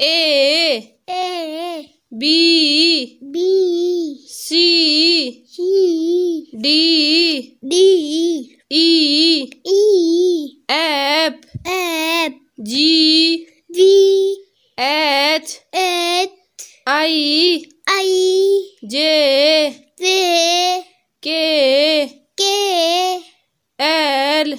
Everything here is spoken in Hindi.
A A B B C C D D E E F F G G H H I I J J K K L